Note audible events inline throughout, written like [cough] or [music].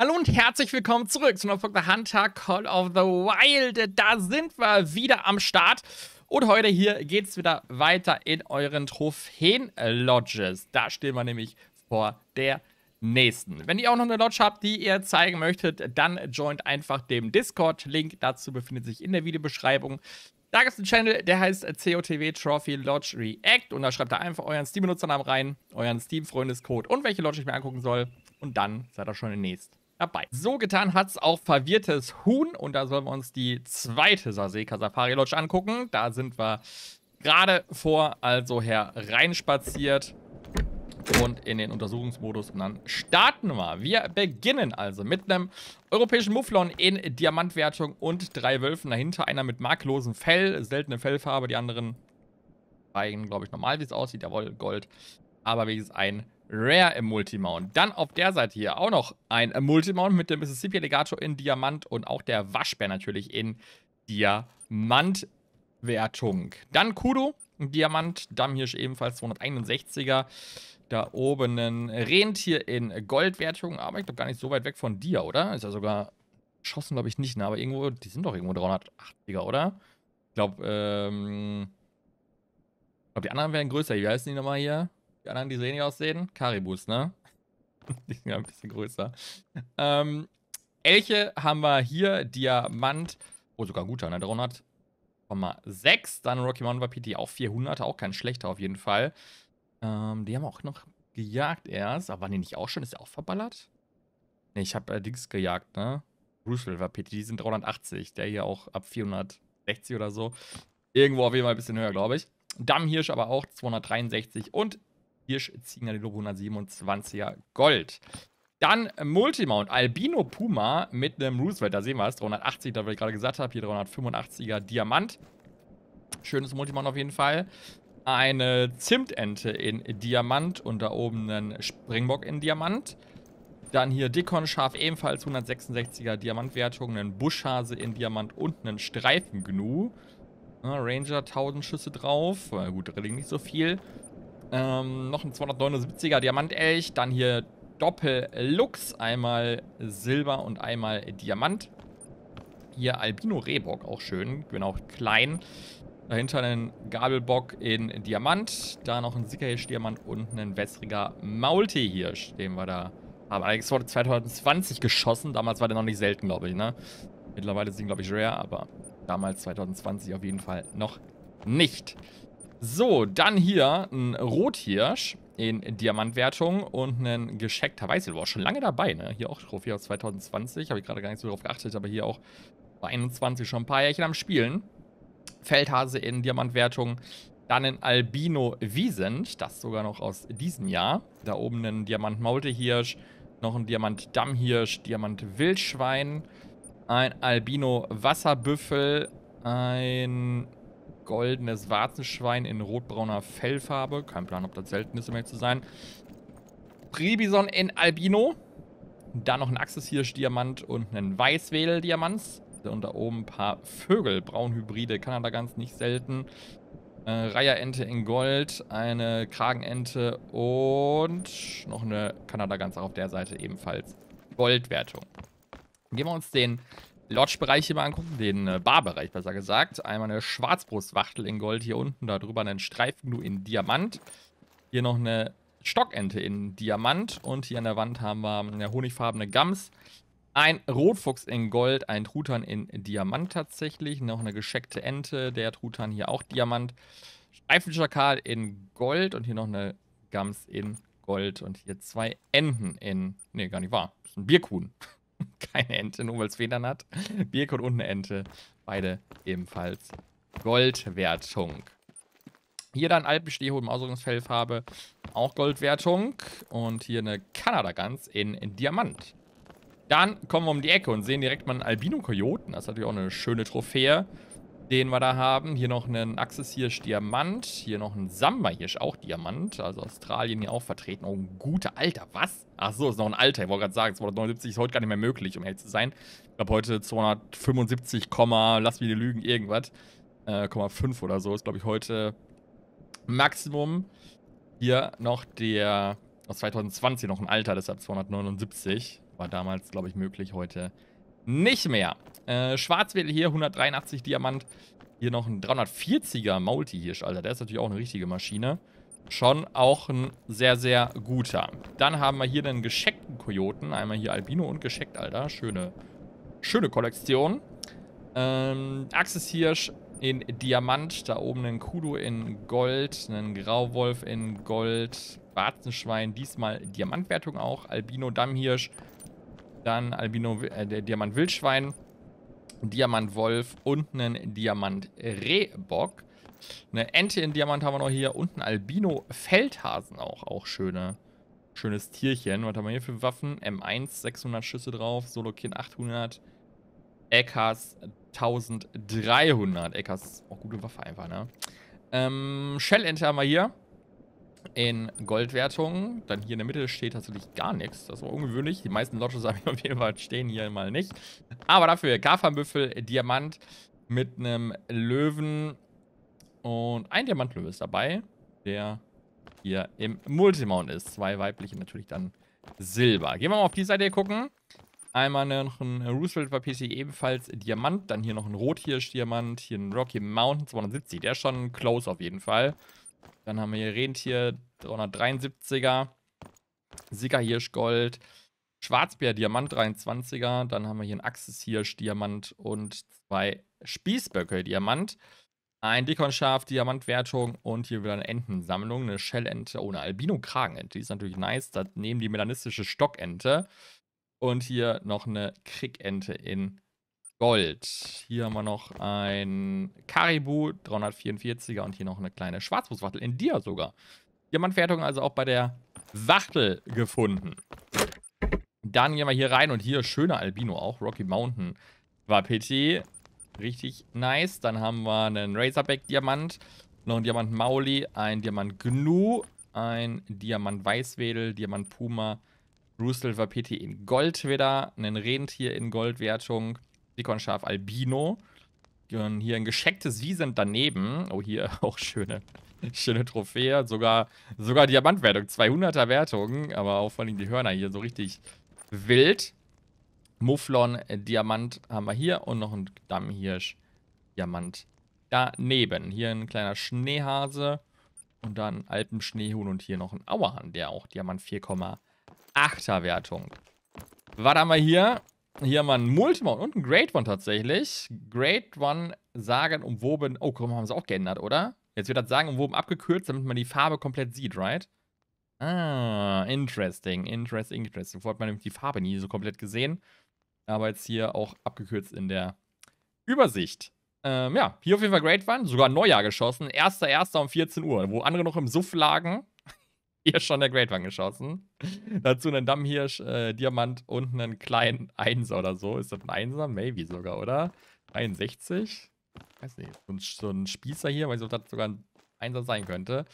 Hallo und herzlich willkommen zurück zu einer the Hunter Call of the Wild. Da sind wir wieder am Start. Und heute hier geht es wieder weiter in euren Trophäen-Lodges. Da stehen wir nämlich vor der nächsten. Wenn ihr auch noch eine Lodge habt, die ihr zeigen möchtet, dann joint einfach dem Discord-Link. Dazu befindet sich in der Videobeschreibung. Da gibt es einen Channel, der heißt COTW Trophy Lodge React. Und da schreibt ihr einfach euren Steam-Benutzernamen rein, euren Steam-Freundescode und welche Lodge ich mir angucken soll. Und dann seid ihr schon im nächsten dabei. So getan hat es auch verwirrtes Huhn und da sollen wir uns die zweite Saseka Safari Lodge angucken. Da sind wir gerade vor, also hereinspaziert und in den Untersuchungsmodus und dann starten wir. Wir beginnen also mit einem europäischen Mufflon in Diamantwertung und drei Wölfen dahinter. Einer mit marklosem Fell, seltene Fellfarbe, die anderen beiden, glaube ich, normal, wie es aussieht. Jawohl, Gold. Aber wie gesagt, ein Rare im Multimount. Dann auf der Seite hier auch noch ein Multimount mit dem Mississippi Legato in Diamant und auch der Waschbär natürlich in Diamantwertung. Dann Kudo, Diamant, Dammhirsch ebenfalls 261er. Da oben ein Rentier in Goldwertung, aber ich glaube gar nicht so weit weg von dir, oder? Ist ja sogar geschossen, glaube ich, nicht, ne? aber irgendwo, die sind doch irgendwo 380er, oder? Ich glaube, ähm. Ich glaube, die anderen wären größer. Wie heißen die nochmal hier? Die anderen, die sehen ähnlich aussehen, Karibus, ne? [laughs] die sind ja ein bisschen größer. Ähm, Elche haben wir hier, Diamant, oh sogar guter, ne? 300,6. Dann Rocky Mountain Wapiti auch 400, auch kein schlechter auf jeden Fall. Ähm, die haben auch noch gejagt erst, aber waren die nicht auch schon? Ist der auch verballert? Ne, ich habe äh, Dings gejagt, ne? Bruceville Wapiti, die sind 380, der hier auch ab 460 oder so. Irgendwo auf jeden Fall ein bisschen höher, glaube ich. Dammhirsch aber auch 263 und Hirsch die 127er Gold. Dann Multimount, Albino Puma mit einem Roosevelt, da sehen wir es, 380, da ich gerade gesagt habe, hier 385er Diamant. Schönes Multimount auf jeden Fall. Eine Zimtente in Diamant und da oben einen Springbock in Diamant. Dann hier Dickon Schaf, ebenfalls 166er Diamantwertung, einen Buschhase in Diamant und einen Streifengnu. Ranger 1000 Schüsse drauf, gut, Drilling nicht so viel. Ähm, noch ein 279er Diamantelch. Dann hier Doppel-Lux. Einmal Silber und einmal Diamant. Hier Albino Rehbock, auch schön. Bin auch klein. Dahinter ein Gabelbock in Diamant. Da noch ein Sickerhirsch-Diamant und ein wässriger Maultierhirsch, den wir da haben. Allerdings wurde 2020 geschossen. Damals war der noch nicht selten, glaube ich, ne? Mittlerweile sind, glaube ich, rare, aber damals 2020 auf jeden Fall noch nicht. So, dann hier ein Rothirsch in Diamantwertung und ein gescheckter Weißel. War schon lange dabei, ne? Hier auch Trophäe aus 2020. Habe ich gerade gar nicht so drauf geachtet, aber hier auch bei 21 schon ein paar Jährchen am Spielen. Feldhase in Diamantwertung. Dann ein Albino Wiesent, das sogar noch aus diesem Jahr. Da oben ein Diamant-Maultehirsch, noch ein Diamant-Dammhirsch, Diamant-Wildschwein, ein Albino Wasserbüffel, ein goldenes Warzenschwein in rotbrauner Fellfarbe. Kein Plan, ob das selten ist, um ehrlich zu sein. Ribison in Albino. Dann noch ein axis hirsch diamant und einen Weißwedel-Diamant. Und da oben ein paar Vögel, Braunhybride, Kanada ganz nicht selten. Äh, Reiherente in Gold, eine Kragenente und noch eine Kanada ganz auf der Seite ebenfalls. Goldwertung. Gehen wir uns den Lodge-Bereich hier mal angucken, den äh, Barbereich besser gesagt. Einmal eine Schwarzbrustwachtel in Gold hier unten, darüber einen Streifgnu in Diamant. Hier noch eine Stockente in Diamant und hier an der Wand haben wir eine honigfarbene Gams. Ein Rotfuchs in Gold, ein Truthahn in Diamant tatsächlich, noch eine gescheckte Ente, der Truthahn hier auch Diamant. Streifenschakal in Gold und hier noch eine Gams in Gold und hier zwei Enten in, ne gar nicht wahr, das ist ein Bierkuhn keine Ente, nur weil es Federn hat. Birkot und eine Ente. Beide ebenfalls Goldwertung. Hier dann Alpenstehhut im Ausrüstungsfellfarbe. Auch Goldwertung. Und hier eine Kanada-Gans in, in Diamant. Dann kommen wir um die Ecke und sehen direkt mal einen Albino-Kojoten. Das ist natürlich auch eine schöne Trophäe den wir da haben. Hier noch einen Axis-Hirsch Diamant. Hier noch einen Samba-Hirsch, auch Diamant. Also Australien hier auch vertreten. Oh, ein guter Alter, was? Ach so, ist noch ein Alter. Ich wollte gerade sagen, 279 ist heute gar nicht mehr möglich, um ehrlich zu sein. Ich glaube heute 275, lass mich die lügen, irgendwas. Äh, 5 oder so ist, glaube ich, heute Maximum. Hier noch der aus 2020 noch ein Alter, deshalb 279. War damals, glaube ich, möglich, heute nicht mehr. Äh, Schwarzwedel hier, 183 Diamant. Hier noch ein 340er Multi-Hirsch, Alter. Der ist natürlich auch eine richtige Maschine. Schon auch ein sehr, sehr guter. Dann haben wir hier einen gescheckten Kojoten. Einmal hier Albino und gescheckt, Alter. Schöne, schöne Kollektion. Ähm, Axis-Hirsch in Diamant. Da oben ein Kudo in Gold. Einen Grauwolf in Gold. Warzenschwein. Diesmal Diamantwertung auch. Albino Dammhirsch. Dann Albino äh, der Diamant Wildschwein. Diamant Wolf und einen Diamant Rehbock. Eine Ente in Diamant haben wir noch hier und ein Albino-Feldhasen auch. Auch schöne, schönes Tierchen. Was haben wir hier für Waffen? M1, 600 Schüsse drauf, Solokin 800, Eckers 1300. Eckers, auch gute Waffe einfach, ne? Ähm, Ente haben wir hier in Goldwertung. Dann hier in der Mitte steht tatsächlich gar nichts. Das war ungewöhnlich. Die meisten Lottos haben ich auf jeden Fall stehen hier mal nicht. Aber dafür Kafernbüffel, Diamant mit einem Löwen. Und ein Diamantlöwe ist dabei, der hier im Multimount ist. Zwei weibliche natürlich dann Silber. Gehen wir mal auf die Seite gucken. Einmal noch ein Roosevelt bei PC, ebenfalls Diamant. Dann hier noch ein Rothirsch-Diamant. Hier ein Rocky Mountain 270. Der ist schon close auf jeden Fall. Dann haben wir hier Rentier, 373er, Sickerhirschgold, Schwarzbär, Diamant 23er. Dann haben wir hier einen Axishirsch, Diamant und zwei Spießböcke, Diamant. Ein Dekonschaf, Diamantwertung und hier wieder eine Entensammlung, eine Shellente ohne Albino-Kragenente. Die ist natürlich nice. Daneben die melanistische Stockente. Und hier noch eine Krickente in Gold. Hier haben wir noch ein Karibu 344er und hier noch eine kleine Schwarzfußwachtel. In dir sogar. Diamantwertung also auch bei der Wachtel gefunden. Dann gehen wir hier rein und hier schöner Albino auch. Rocky Mountain war PT. Richtig nice. Dann haben wir einen Razorback Diamant, noch einen Diamant Mauli, ein Diamant Gnu, ein Diamant Weißwedel, Diamant Puma, Rooster war PT in Gold wieder, einen Rentier in Goldwertung. Dickhornschaf Albino. Und hier ein geschecktes Wiesent daneben. Oh, hier [laughs] auch schöne, schöne Trophäe. Sogar, sogar Diamantwertung, 200er Wertung. Aber auch vor allem die Hörner hier so richtig wild. Mufflon, äh, Diamant haben wir hier. Und noch ein Dammhirsch, Diamant daneben. Hier ein kleiner Schneehase. Und dann Alpenschneehuhn und hier noch ein Auerhahn, der auch Diamant 4,8er Wertung. Was haben wir hier? Hier haben wir einen Multimount und einen Great One tatsächlich. Great One sagen umwoben. Oh, guck mal, haben sie auch geändert, oder? Jetzt wird das sagen umwoben abgekürzt, damit man die Farbe komplett sieht, right? Ah, interesting, interesting, interesting. Vorher hat man nämlich die Farbe nie so komplett gesehen. Aber jetzt hier auch abgekürzt in der Übersicht. Ähm, ja, hier auf jeden Fall Great One. Sogar Neujahr geschossen. 1.1. um 14 Uhr, wo andere noch im Suff lagen hier schon der Great One geschossen. [laughs] Dazu einen Dammhirsch, äh, Diamant und einen kleinen Einser oder so. Ist das ein Einser? Maybe sogar, oder? 61? Weiß nicht. Und so ein Spießer hier, weil nicht, das sogar ein Einser sein könnte.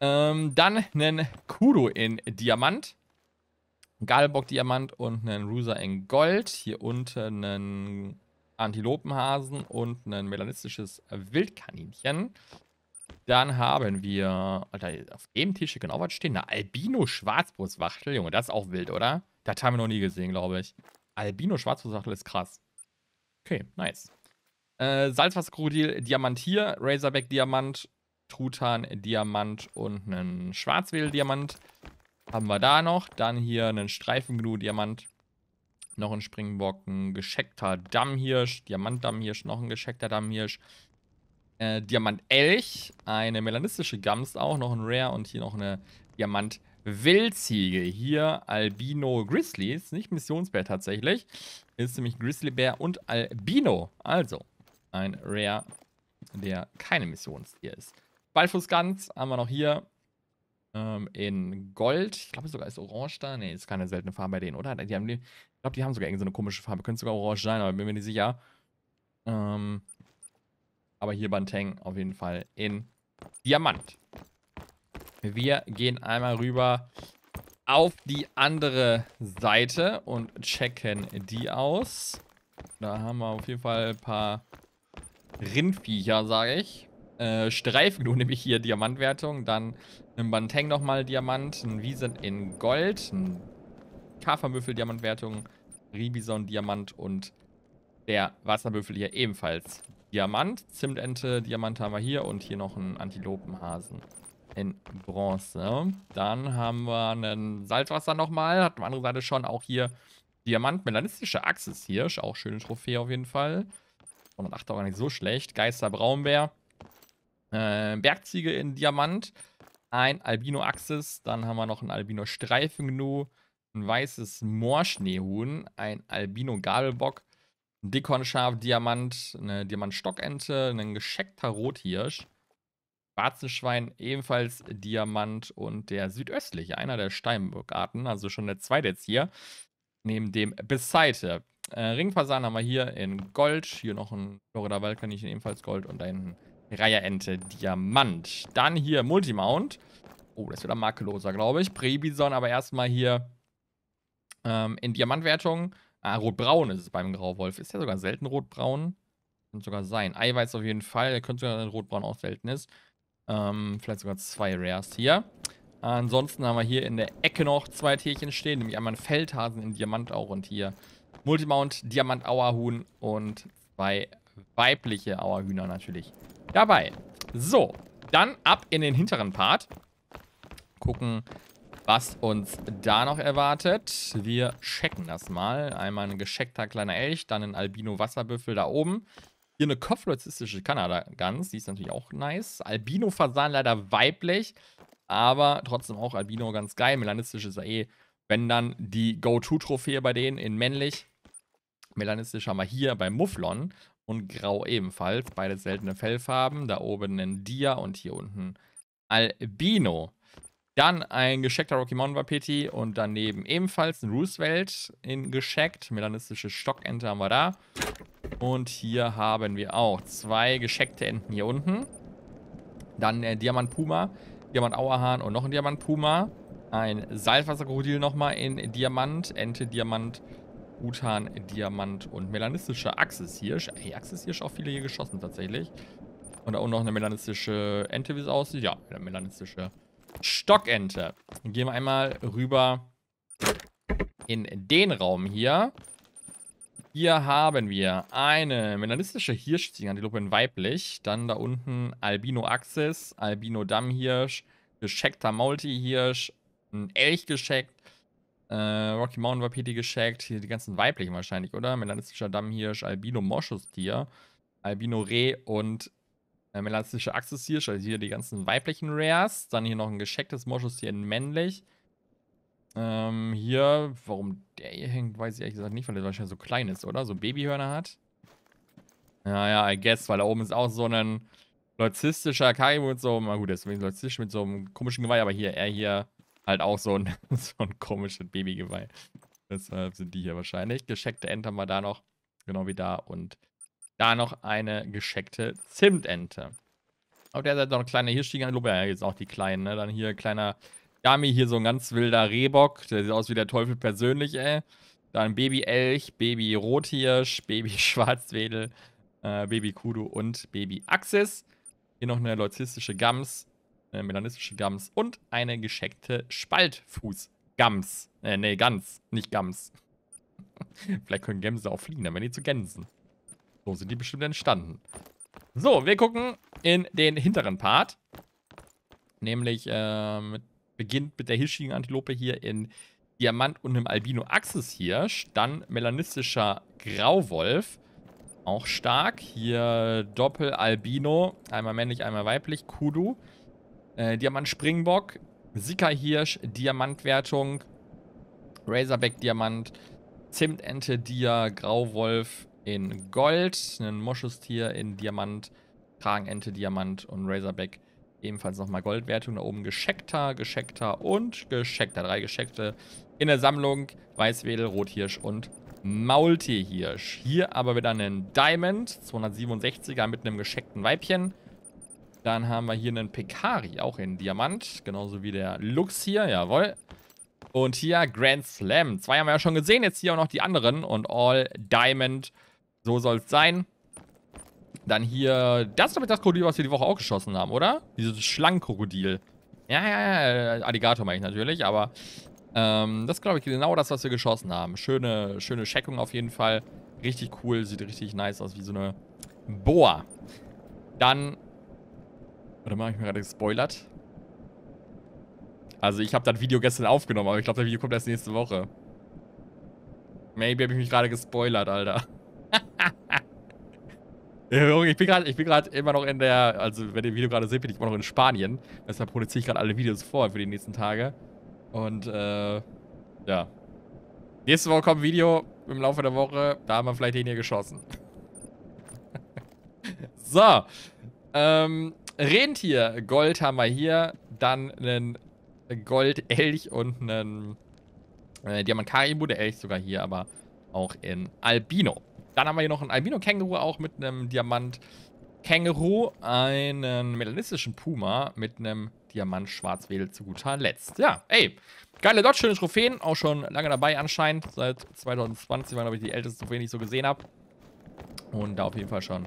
Ähm, dann einen Kudo in Diamant. Galbock Diamant und einen Ruser in Gold. Hier unten einen Antilopenhasen und ein melanistisches Wildkaninchen. Dann haben wir, Alter, auf dem Tisch genau was stehen. Eine Albino-Schwarzbrustwachtel. Junge, das ist auch wild, oder? Das haben wir noch nie gesehen, glaube ich. Albino-Schwarzbrustwachtel ist krass. Okay, nice. Äh, Salzwasserkrokodil, Diamantier, Razorback-Diamant, Truthahn-Diamant und einen Schwarzwedel-Diamant. Haben wir da noch. Dann hier einen Streifengnu diamant Noch ein Springbock, ein gescheckter Dammhirsch, Diamantdammhirsch, noch ein gescheckter Dammhirsch, äh, Diamant-Elch, eine melanistische Gams auch, noch ein Rare und hier noch eine Diamant- Wildziege. Hier Albino Grizzly, ist nicht Missionsbär tatsächlich. Ist nämlich Grizzlybär und Albino. Also ein Rare, der keine Missionstier ist. Ballfußgans haben wir noch hier ähm, in Gold. Ich glaube sogar ist Orange da. Ne, ist keine seltene Farbe bei denen, oder? Die haben, ich glaube, die haben sogar irgendeine so komische Farbe. Könnte sogar Orange sein, aber bin mir nicht sicher. Ähm, aber hier Banteng auf jeden Fall in Diamant. Wir gehen einmal rüber auf die andere Seite und checken die aus. Da haben wir auf jeden Fall ein paar Rindviecher, sage ich. Äh, Streifen, nur nämlich hier Diamantwertung. Dann ein Banteng nochmal Diamant, ein Wiesent in Gold, ein Kafermüffel Diamantwertung, Ribison Diamant und der Wasserbüffel hier ebenfalls Diamant. Zimtente, Diamant haben wir hier und hier noch einen Antilopenhasen in Bronze. Dann haben wir einen Salzwasser nochmal. Hatten wir andere Seite schon auch hier Diamant, melanistische Axis hier, Auch schöne Trophäe auf jeden Fall. 108 auch gar nicht so schlecht. Geister Braunbär. Äh, Bergziege in Diamant. Ein Albino Axis. Dann haben wir noch einen Albino Streifengnu. Ein weißes Moorschneehuhn. Ein Albino Gabelbock ein Dickhornschaf, Diamant, eine Diamantstockente, ein gescheckter Rothirsch, Warzenschwein, ebenfalls Diamant und der südöstliche, einer der Steinbockarten, also schon der zweite jetzt hier, neben dem Beseite. Äh, Ringfasan haben wir hier in Gold, hier noch ein Florida Waldkaninchen, ebenfalls Gold und ein Reiherente Diamant. Dann hier Multimount. Oh, das wird ein makelloser, glaube ich. Prebison, aber erstmal hier ähm, in Diamantwertung Ah, rotbraun ist es beim Grauwolf. Ist ja sogar selten rotbraun? Könnte sogar sein. Eiweiß auf jeden Fall. Der könnte sogar sein, rotbraun auch selten ist. Ähm, vielleicht sogar zwei Rares hier. Ansonsten haben wir hier in der Ecke noch zwei Tierchen stehen, nämlich einmal ein Feldhasen in Diamant auch und hier Multimount, Diamant-Auerhuhn und zwei weibliche Auerhühner natürlich dabei. So, dann ab in den hinteren Part. Gucken, was uns da noch erwartet. Wir checken das mal. Einmal ein gescheckter kleiner Elch, dann ein Albino-Wasserbüffel da oben. Hier eine kopflozistische Kanada-Gans, die ist natürlich auch nice. Albino-Fasan leider weiblich, aber trotzdem auch Albino ganz geil. Melanistisch ist er eh, wenn dann, die Go-To-Trophäe bei denen in männlich. Melanistisch haben wir hier bei Mufflon und Grau ebenfalls. Beide seltene Fellfarben. Da oben ein Dia und hier unten Albino. Dann ein gescheckter Rocky Mountain Wapiti und daneben ebenfalls ein Roosevelt in gescheckt. Melanistische Stockente haben wir da. Und hier haben wir auch zwei gescheckte Enten hier unten. Dann äh, Diamant Puma, Diamant Auerhahn und noch ein Diamant Puma. Ein Salzwasserkrokodil nochmal in Diamant, Ente, Diamant, Utan, Diamant und melanistische Hirsch. Ey, Axis Hirsch auch viele hier geschossen tatsächlich. Und auch noch eine melanistische Ente, wie es aussieht. Ja, eine melanistische Ente. Stockente. Dann gehen wir einmal rüber in den Raum hier. Hier haben wir eine melanistische Hirschziegenantilope in weiblich. Dann da unten Albino Axis, Albino Dammhirsch, gescheckter Multihirsch, ein Elch gescheckt, äh, Rocky Mountain Wapiti gescheckt. Hier die ganzen weiblichen wahrscheinlich, oder? Melanistischer Dammhirsch, Albino Moschustier, Albino Reh und ähm, elastische Axis hier, also hier die ganzen weiblichen Rares. Dann hier noch ein geschecktes Moschus hier in männlich. Ähm, hier, warum der hier hängt, weiß ich ehrlich gesagt nicht, weil der wahrscheinlich so klein ist, oder? So Babyhörner hat. Ja, ja, I guess, weil da oben ist auch so ein leucistischer Kaibu mit so na gut, deswegen leucistisch mit so einem komischen Geweih, aber hier, er hier halt auch so ein, [laughs] so ein komisches Babygeweih. Deshalb sind die hier wahrscheinlich. Gescheckte Enter mal da noch, genau wie da und da noch eine gescheckte Zimtente. Auf der Seite noch eine kleine Hirschtiger. Ja, jetzt auch die kleinen, ne? Dann hier kleiner Yami, hier so ein ganz wilder Rehbock. Der sieht aus wie der Teufel persönlich, ey. Dann Baby-Elch, Baby-Rothirsch, Baby-Schwarzwedel, [laughs] äh, Baby-Kudu und Baby-Axis. Hier noch eine leuzistische Gams, eine äh, melanistische Gams und eine gescheckte Spaltfuß-Gams. Äh, nee, Gans, nicht Gams. [laughs] Vielleicht können Gämse auch fliegen, dann werden die zu Gänsen. So sind die bestimmt entstanden. So, wir gucken in den hinteren Part. Nämlich ähm, beginnt mit der hirschigen Antilope hier in Diamant und einem Albino Axis Hirsch. Dann melanistischer Grauwolf. Auch stark. Hier Doppel-Albino. Einmal männlich, einmal weiblich. Kudu. Äh, Diamant-Springbock. Sika-Hirsch. Diamantwertung. Razorback-Diamant. Zimtente-Dia. Grauwolf in Gold, ein Moschustier in Diamant, Kragenente Diamant und Razorback ebenfalls nochmal Goldwertung. Da oben gescheckter, gescheckter und gescheckter. Drei gescheckte in der Sammlung. Weißwedel, Rothirsch und Maultierhirsch. Hier aber wieder einen Diamond, 267er mit einem gescheckten Weibchen. Dann haben wir hier einen Pekari, auch in Diamant. Genauso wie der Lux hier, jawohl. Und hier Grand Slam. Zwei haben wir ja schon gesehen, jetzt hier auch noch die anderen. Und All Diamond so soll es sein. Dann hier, das ist glaube ich das Krokodil, was wir die Woche auch geschossen haben, oder? Dieses Schlangenkrokodil. Ja, ja, ja, äh, Alligator meine ich natürlich, aber ähm, das glaube ich genau das, was wir geschossen haben. Schöne, schöne Checkung auf jeden Fall. Richtig cool, sieht richtig nice aus, wie so eine Boa. Dann, oder mache ich mir gerade gespoilert? Also ich habe das Video gestern aufgenommen, aber ich glaube, das Video kommt erst nächste Woche. Maybe habe ich mich gerade gespoilert, Alter. [laughs] Junge, ich bin gerade, ich bin gerade immer noch in der, also wenn ihr das Video gerade seht, bin ich immer noch in Spanien. Deshalb produziere ich gerade alle Videos vor für die nächsten Tage. Und äh, ja. Nächste Woche kommt ein Video im Laufe der Woche. Da haben wir vielleicht den hier geschossen. [laughs] so. Ähm, Rentier, Gold haben wir hier. Dann einen Goldelch und einen äh, Diamant Karibu, der Elch sogar hier, aber auch in Albino. Dann haben wir hier noch einen Albino-Känguru auch mit einem Diamant-Känguru, einen melanistischen Puma mit einem Diamant-Schwarzwedel zu guter Letzt. Ja, ey, geile Dodge, schöne Trophäen, auch schon lange dabei anscheinend. Seit 2020 waren, glaube ich, die älteste Trophäen, die ich so gesehen habe. Und da auf jeden Fall schon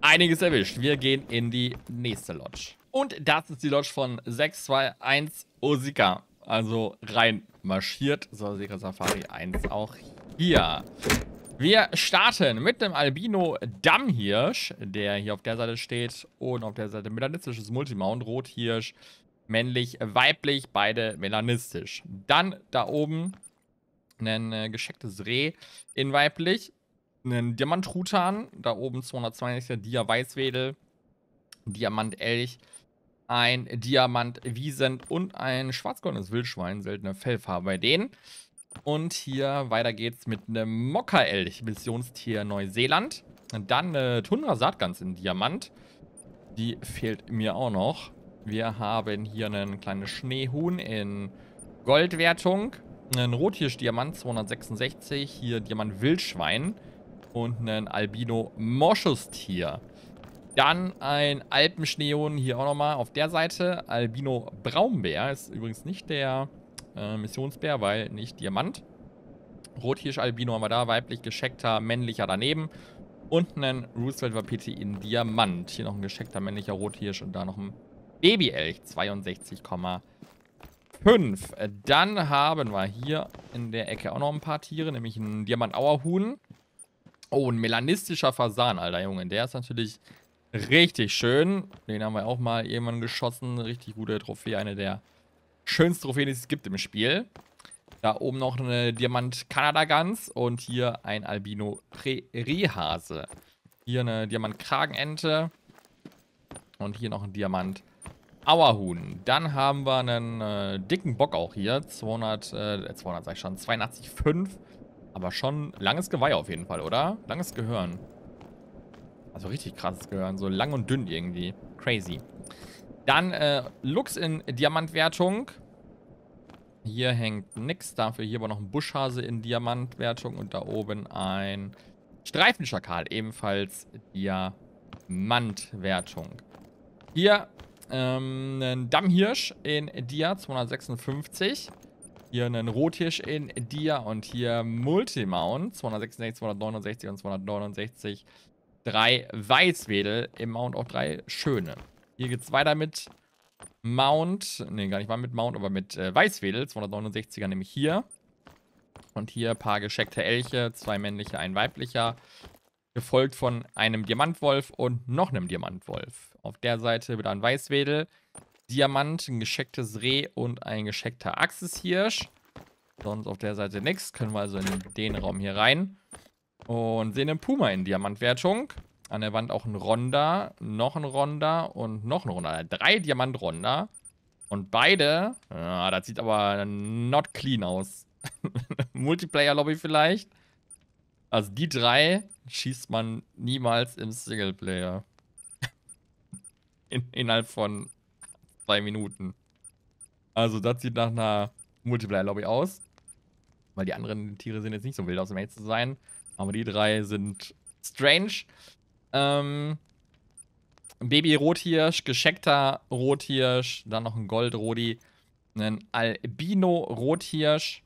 einiges erwischt. Wir gehen in die nächste Lodge. Und das ist die Lodge von 621 Osika. Also rein marschiert. So, Osika Safari 1 auch hier. Wir starten mit dem Albino Dammhirsch, der hier auf der Seite steht und auf der Seite melanistisches Multimount, Rothirsch, männlich, weiblich, beide melanistisch. Dann da oben ein äh, geschecktes Reh in weiblich, einen Diamantrutan, da oben 220er Dia Weißwedel, Diamant Elch, ein Diamant Wiesent und ein schwarzgoldenes Wildschwein, seltene Fellfarbe bei denen. Und hier weiter geht's mit einem Mokka-Elch, Missionstier Neuseeland. Und dann eine Tundra-Saatgans in Diamant. Die fehlt mir auch noch. Wir haben hier einen kleinen Schneehuhn in Goldwertung. Einen Rothirsch-Diamant 266. Hier Diamant-Wildschwein. Und einen Albino-Moschustier. Dann ein Alpenschneehuhn hier auch nochmal auf der Seite. Albino-Braunbär ist übrigens nicht der äh, Missionsbär, weil nicht Diamant. Rothirsch Albino haben wir da, weiblich gescheckter, männlicher daneben. Und einen Roosevelt Wapiti in Diamant. Hier noch ein gescheckter männlicher Rothirsch und da noch ein Babyelch. 62,5. Dann haben wir hier in der Ecke auch noch ein paar Tiere, nämlich ein Diamantauerhuhn. Oh, ein melanistischer Fasan, alter Junge. Der ist natürlich richtig schön. Den haben wir auch mal irgendwann geschossen. Richtig gute Trophäe, eine der schönsten Trophäen, die es gibt im Spiel. Da oben noch eine Diamant-Kanada-Gans und hier ein Albino-Rehhase. Hier eine Diamant-Kragenente und hier noch ein diamant Auerhuhn. Dann haben wir einen äh, dicken Bock auch hier. 200, äh, 200 sag ich schon, 82,5. Aber schon langes Geweih auf jeden Fall, oder? Langes Gehirn. Also richtig krasses Gehirn. So lang und dünn irgendwie. Crazy. Dann äh, Lux in Diamantwertung. Hier hängt nichts. Dafür hier aber noch ein Buschhase in Diamantwertung. Und da oben ein Streifenschakal. Ebenfalls Diamantwertung. Hier ähm, ein Dammhirsch in Dia 256. Hier einen Rothirsch in Dia. Und hier Multimount 266, 269 und 269. Drei Weißwedel im Mount. Auch drei schöne. Hier geht's weiter mit Mount. Ne, gar nicht mal mit Mount, aber mit äh, Weißwedel. 269er nämlich hier. Und hier ein paar gescheckte Elche. Zwei männliche, ein weiblicher. Gefolgt von einem Diamantwolf und noch einem Diamantwolf. Auf der Seite wieder ein Weißwedel. Diamant, ein geschecktes Reh und ein gescheckter Axishirsch. Sonst auf der Seite nichts. Können wir also in den Raum hier rein. Und sehen einen Puma in Diamantwertung an der Wand auch ein Ronda, noch ein Ronda und noch ein Ronda. Drei Diamant-Ronda. Und beide, ja, das sieht aber not clean aus. [laughs] Multiplayer-Lobby vielleicht. Also die drei schießt man niemals im Singleplayer. [laughs] In, innerhalb von zwei Minuten. Also das sieht nach einer Multiplayer-Lobby aus. Weil die anderen Tiere sind jetzt nicht so wild aus dem Eck zu sein. Aber die drei sind strange. Ähm, Baby-Rothirsch, gescheckter Rothirsch, dann noch ein Goldrodi, ein Albino-Rothirsch,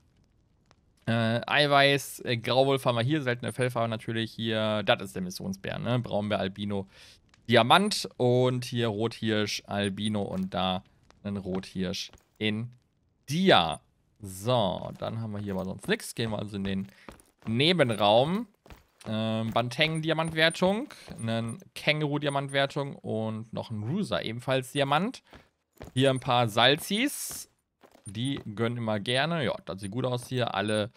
äh, Eiweiß, äh, Grauwolf haben wir hier, seltene Fellfarbe natürlich hier. Das ist der Missionsbär, ne? Braunbär, Albino, Diamant und hier Rothirsch, Albino und da ein Rothirsch in Dia. So, dann haben wir hier aber sonst nichts. Gehen wir also in den Nebenraum ähm, Banteng-Diamantwertung, einen Känguru-Diamantwertung und noch einen Ruser, ebenfalls Diamant. Hier ein paar Salzis. Die gönnen immer gerne. Ja, das sieht gut aus hier. Alle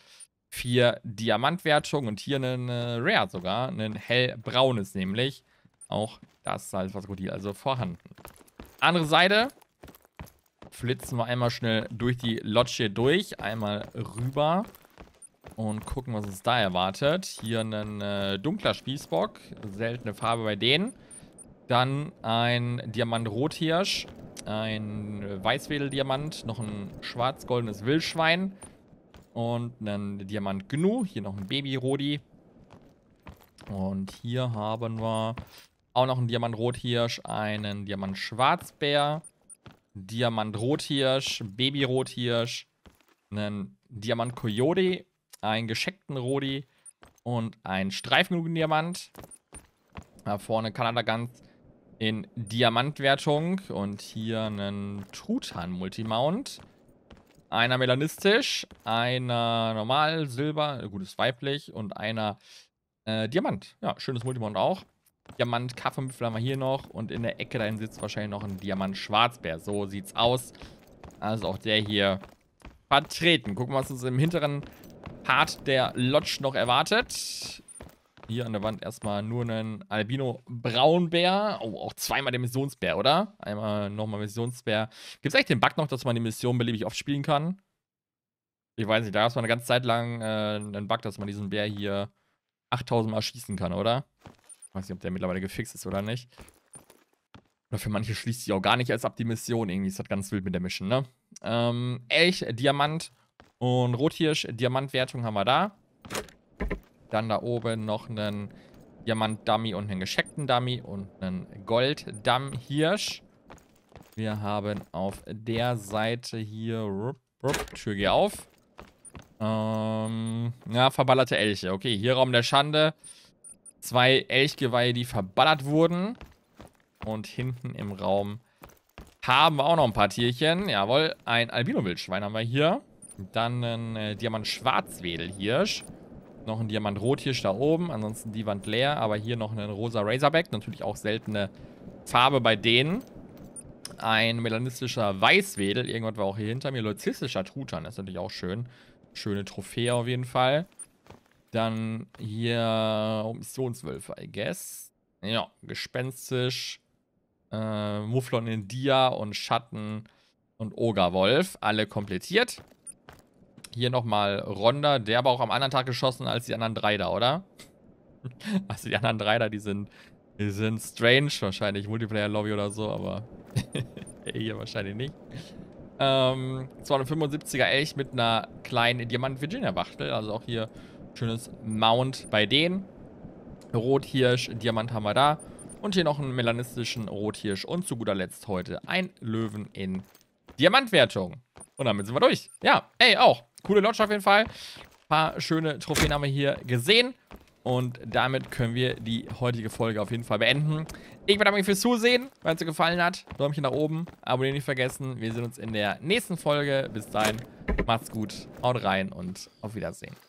vier Diamantwertungen und hier einen äh, Rare sogar. Ein hellbraunes nämlich. Auch das Salzwasserkrokodil also vorhanden. Andere Seite. Flitzen wir einmal schnell durch die Lodge hier durch. Einmal rüber und gucken, was uns da erwartet. Hier ein äh, dunkler Spießbock, seltene Farbe bei denen. Dann ein Diamant-Rothirsch, ein Weißwedel-Diamant, noch ein schwarz-goldenes Wildschwein und einen Diamant-Gnu. Hier noch ein Baby-Rodi. Und hier haben wir auch noch einen Diamant-Rothirsch, einen Diamant-Schwarzbär, Diamant-Rothirsch, Baby-Rothirsch, einen Diamant-Coyote einen gescheckten Rodi und einen Streifendiamant. Da vorne Kanada ganz in Diamantwertung und hier einen Truthahn Multimount. Einer melanistisch, einer normal, silber, gut ist weiblich und einer äh, Diamant. Ja, schönes Multimount auch. Diamant Kaffeemüffel haben wir hier noch und in der Ecke dahin sitzt wahrscheinlich noch ein Diamant Schwarzbär. So sieht's aus. Also auch der hier vertreten. Gucken, was uns im hinteren Part der Lodge noch erwartet. Hier an der Wand erstmal nur einen Albino-Braunbär. Oh, auch zweimal der Missionsbär, oder? Einmal nochmal Missionsbär. Gibt es eigentlich den Bug noch, dass man die Mission beliebig oft spielen kann? Ich weiß nicht, da gab es mal eine ganze Zeit lang äh, einen Bug, dass man diesen Bär hier 8000 Mal schießen kann, oder? Ich weiß nicht, ob der mittlerweile gefixt ist oder nicht. Oder für manche schließt sich auch gar nicht erst ab die Mission. Irgendwie ist das ganz wild mit der Mission, ne? Ähm, Elch, Diamant, und Rothirsch, Diamantwertung haben wir da. Dann da oben noch einen Diamant-Dummy und einen gescheckten Dummy und einen Gold-Damm-Hirsch. Wir haben auf der Seite hier... Rup, rup, Tür geh auf. Ähm, ja, verballerte Elche. Okay, hier Raum der Schande. Zwei Elchgeweihe, die verballert wurden. Und hinten im Raum haben wir auch noch ein paar Tierchen. Jawohl, ein Albino-Wildschwein haben wir hier. Dann ein äh, Diamant-Schwarzwedelhirsch. Noch ein Diamant-Rothirsch da oben. Ansonsten die Wand leer. Aber hier noch ein rosa Razorback. Natürlich auch seltene Farbe bei denen. Ein melanistischer Weißwedel. Irgendwas war auch hier hinter mir. Leuzistischer Trutan. Das ist natürlich auch schön. Schöne Trophäe auf jeden Fall. Dann hier Missionswölfe, I guess. Ja, gespenstisch. Äh, Mufflon Dia und Schatten und Ogerwolf. Alle komplettiert. Hier nochmal Ronda, der aber auch am anderen Tag geschossen als die anderen drei da, oder? [laughs] also die anderen drei da, die sind, die sind strange wahrscheinlich, Multiplayer-Lobby oder so, aber [laughs] hier wahrscheinlich nicht. Ähm, 275er Elch mit einer kleinen Diamant-Virginia-Wachtel, also auch hier schönes Mount bei denen. Rothirsch, Diamant haben wir da. Und hier noch einen melanistischen Rothirsch. Und zu guter Letzt heute ein Löwen in Diamantwertung. Und damit sind wir durch. Ja, ey, auch coole Lodge auf jeden Fall. Ein paar schöne Trophäen haben wir hier gesehen. Und damit können wir die heutige Folge auf jeden Fall beenden. Ich bedanke mich fürs Zusehen. Wenn es dir gefallen hat, Däumchen nach oben. Abonnieren nicht vergessen. Wir sehen uns in der nächsten Folge. Bis dahin, macht's gut, haut rein und auf Wiedersehen.